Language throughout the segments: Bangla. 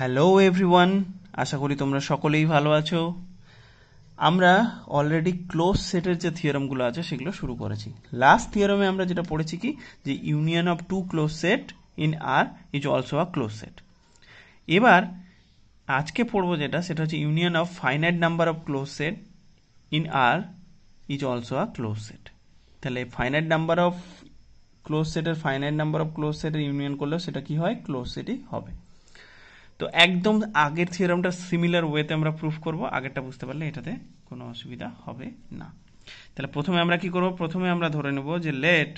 হ্যালো এভরিওয়ান আশা করি তোমরা সকলেই ভালো আছো আমরা অলরেডি ক্লোজ সেটের যে থিওরামগুলো আছে সেগুলো শুরু করেছি লাস্ট থিওরামে আমরা যেটা পড়েছি কি যে union of two close set in R is also a close set এবার আজকে পড়বো যেটা সেটা হচ্ছে union of finite number of close set in R is also a close set তাহলে ফাইনাইট নাম্বার অফ ক্লোজ সেটের ফাইনাইট নাম্বার অফ ক্লোজ সেটের ইউনিয়ন করলেও সেটা কি হয় ক্লোজ সেটই হবে তো একদম আগের থিওরামটা সিমিলার ওয়েতে আমরা প্রুফ করব আগেরটা বুঝতে পারলে এটাতে কোনো অসুবিধা হবে না তাহলে প্রথমে আমরা কি করব প্রথমে আমরা ধরে নেব যে let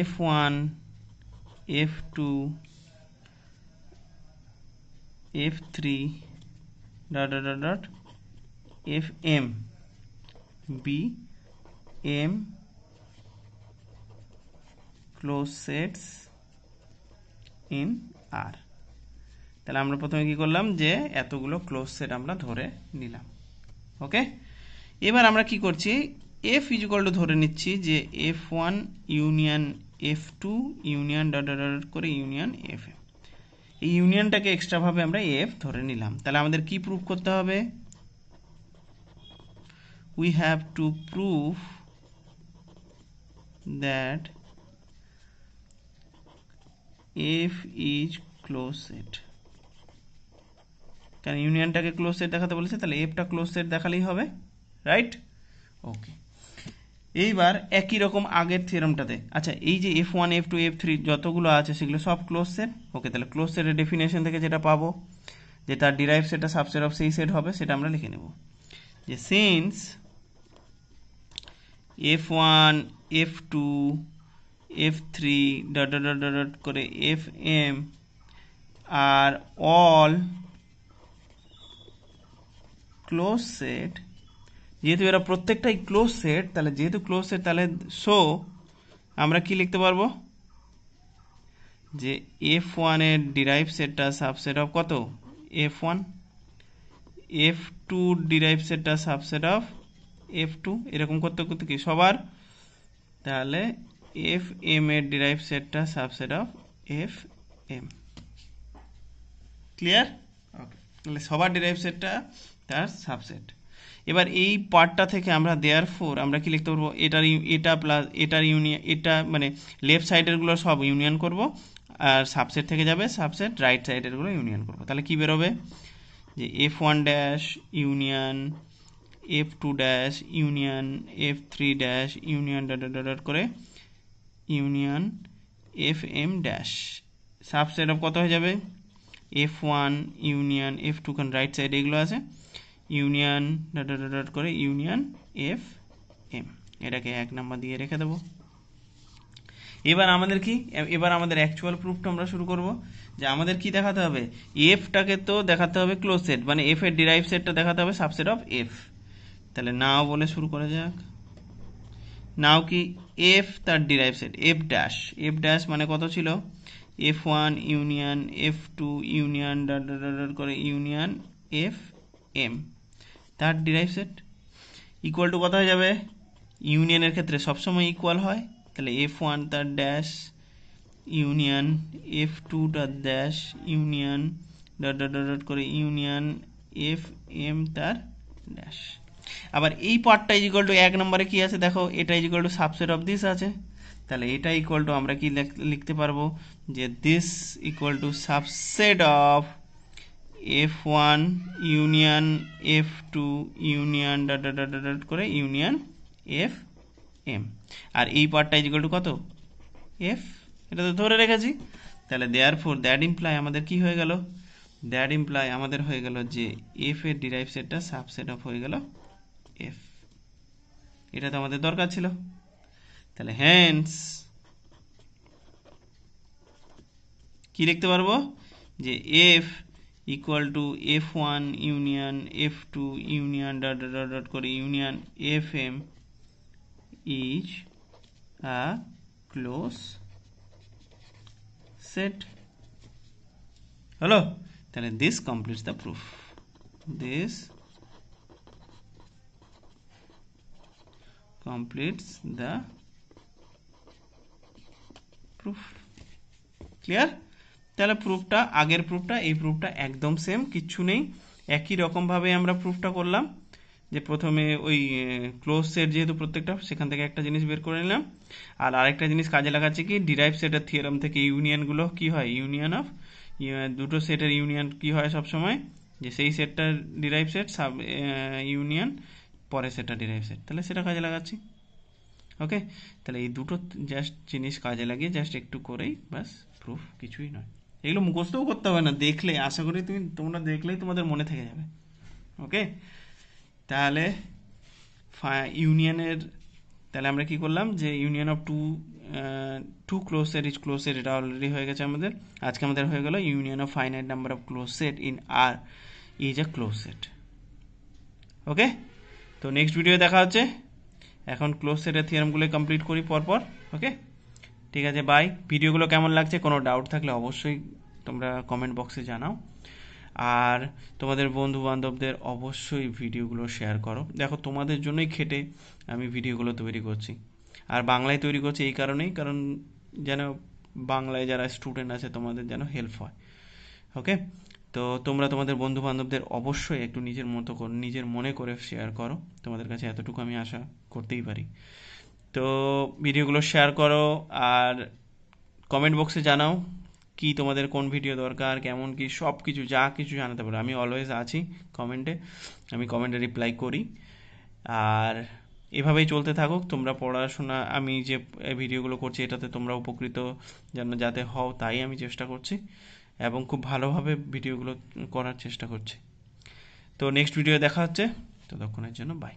F one F two F three dot dot dot F M be M close sets in R তাহলে আমরা প্রথমে কি করলাম যে এতগুলো ক্লোজ সেট আমরা ধরে নিলাম ওকে এবার আমরা কি করছি এফ ইজুকলটা ধরে নিচ্ছি যে F one union F two union dot dot করে ইউনিয়ন এফ এই ইউনিয়নটাকে এক্সট্রাভাবে আমরা এফ ধরে নিলাম তাহলে আমাদের কি প্রুফ করতে হবে we have to proof that F is close set কারণ ইউনিয়নটাকে ক্লোজ সেট দেখাতে বলেছে তাহলে এফটা ক্লোজ সেট দেখালেই হবে রাইট ওকে এইবার একই রকম আগের থিওরামটাতে আচ্ছা এই যে F one F two F three যতগুলো আছে সেগুলো সব ক্লোজ সেট ওকে তাহলে ক্লোজ সেটের ডেফিনেশন থেকে যেটা পাবো যে তার ডিরাইভ সেটটা সাবসেট অফ সেই সেট হবে সেটা আমরা লিখে নেব যে since F one F two F three dot dot dot dot করে F M are all close set যেহেতু এরা প্রত্যেকটাই ক্লোজ সেট তাহলে যেহেতু ক্লোজ সেট তাহলে সো আমরা কি লিখতে পারবো যে এফ ওয়ানের ডিরাইভ সেটটা সাবসেট অফ কত F one F two derive সেটটা সাবসেট অফ এফ টু এরকম করতে করতে কি সবার তাহলে এফ এম এর ডিরাইভ সেটটা subset of F M clear okay তাহলে সবার ডিরাইভ সেটটা তার সাবসেট এবার এই পার্টটা থেকে আমরা দেয়ার ফোর আমরা কি লিখতে পারবো এটার এটা প্লাস এটার ইউনিয়ন এটা মানে লেফট সাইডেরগুলো সব ইউনিয়ন করব আর সাবসেট থেকে যাবে সাবসেট রাইট সাইডেরগুলো ইউনিয়ন করব তাহলে কি বেরোবে যে F one dash union F two dash union F three dash union dot dot dot করে union F M dash subset of কত হয়ে যাবে F one union F two খান রাইট সাইড এগুলো আছে ইউনিয়ন ডট করে ইউনিয়ন এফ এম এটাকে এক নাম্বার দিয়ে রেখে দেবো এবার আমাদের কি এবার আমাদের অ্যাকচুয়াল প্রুফটা আমরা শুরু করব যে আমাদের কি দেখাতে হবে এফটাকে তো দেখাতে হবে ক্লোজ সেট মানে এফ এর ডিরাইভ সেটটা দেখাতে হবে সাবসেট অফ এফ তাহলে নাও বলে শুরু করা যাক নাও কি এফ তার derive set F dash F dash মানে কত ছিল F one union F two union dot dot করে ইউনিয়ন এফ এম তার ডিরাইভ সেট ইকুয়াল টু কত হয়ে যাবে ইউনিয়নের ক্ষেত্রে সবসময় ইকুয়াল হয় তাহলে এফ ওয়ান তার ড্যাশ ইউনিয়ন এফ টু তার dash union dot dot dot করে ইউনিয়ন এফ এম তার ড্যাশ আবার এই পার্টটা ইজ টু এক নম্বরে কী আছে দেখো এটা is to subset of this আছে তাহলে এটা ইকুয়াল টু আমরা কি লিখতে পারবো যে this equal to subset of F one union F two union ডা ডা ডট করে ইউনিয়ন এফ এম আর এই পার্টটা ইজ টু কত এফ এটা তো ধরে রেখেছি তাহলে দেয়ার ফোর দ্যাট ইমপ্লাই আমাদের কি হয়ে গেল দ্যাট ইমপ্লাই আমাদের হয়ে গেল যে এফ এর ডিরাইভ সেটটা সাবসেট অফ হয়ে গেল এফ এটা তো আমাদের দরকার ছিল তাহলে হ্যান্ডস কি লিখতে পারবো যে F equal to F one union F two union dot dot dot করে union F M is a close set hello তাহলে this completes the proof this completes the proof clear তাহলে প্রুফটা আগের প্রুফটা এই প্রুফটা একদম সেম কিচ্ছু নেই একই রকমভাবে আমরা প্রুফটা করলাম যে প্রথমে ওই ক্লোজ সেট যেহেতু প্রত্যেকটা সেখান থেকে একটা জিনিস বের করে নিলাম আর আরেকটা জিনিস কাজে লাগাচ্ছে কি ডিরাইভ সেটের থিওরাম থেকে ইউনিয়নগুলো কি হয় ইউনিয়ন অফ দুটো সেটের ইউনিয়ন কি হয় সবসময় যে সেই সেটটা ডিরাইভ সেট সাব ইউনিয়ন পরে সেটা ডিরাইভ সেট তাহলে সেটা কাজে লাগাচ্ছি ওকে তাহলে এই দুটো জাস্ট জিনিস কাজে লাগিয়ে জাস্ট একটু করেই বাস প্রুফ কিছুই নয় এগুলো মুখস্থও করতে হবে না দেখলে আশা করি তুমি তোমরা দেখলেই তোমাদের মনে থেকে যাবে ওকে তাহলে ইউনিয়নের তাহলে আমরা কি করলাম যে union of two two close set is close set এটা অলরেডি হয়ে গেছে আমাদের আজকে আমাদের হয়ে গেল union of finite number of close set in R is a close set okay তো নেক্সট ভিডিও দেখা হচ্ছে এখন ক্লোজ সেটের থিওরামগুলো কমপ্লিট করি পরপর ওকে ঠিক আছে বাই ভিডিওগুলো কেমন লাগছে কোনো ডাউট থাকলে অবশ্যই তোমরা কমেন্ট বক্সে জানাও আর তোমাদের বন্ধু বান্ধবদের অবশ্যই ভিডিওগুলো শেয়ার করো দেখো তোমাদের জন্যই খেটে আমি ভিডিওগুলো তৈরি করছি আর বাংলায় তৈরি করছি এই কারণেই কারণ যেন বাংলায় যারা স্টুডেন্ট আছে তোমাদের যেন হেল্প হয় ওকে তো তোমরা তোমাদের বন্ধু বান্ধবদের অবশ্যই একটু নিজের মতো করে নিজের মনে করে শেয়ার করো তোমাদের কাছে এতটুকু আমি আশা করতেই পারি তো ভিডিওগুলো শেয়ার করো আর কমেন্ট বক্সে জানাও কি তোমাদের কোন ভিডিও দরকার কেমন কি সব কিছু যা কিছু জানাতে পারো আমি অলওয়েজ আছি কমেন্টে আমি কমেন্টে রিপ্লাই করি আর এভাবেই চলতে থাকুক তোমরা পড়াশোনা আমি যে ভিডিওগুলো করছি এটাতে তোমরা উপকৃত যেন যাতে হও তাই আমি চেষ্টা করছি এবং খুব ভালোভাবে ভিডিওগুলো করার চেষ্টা করছি তো নেক্সট ভিডিও দেখা হচ্ছে ততক্ষণের জন্য বাই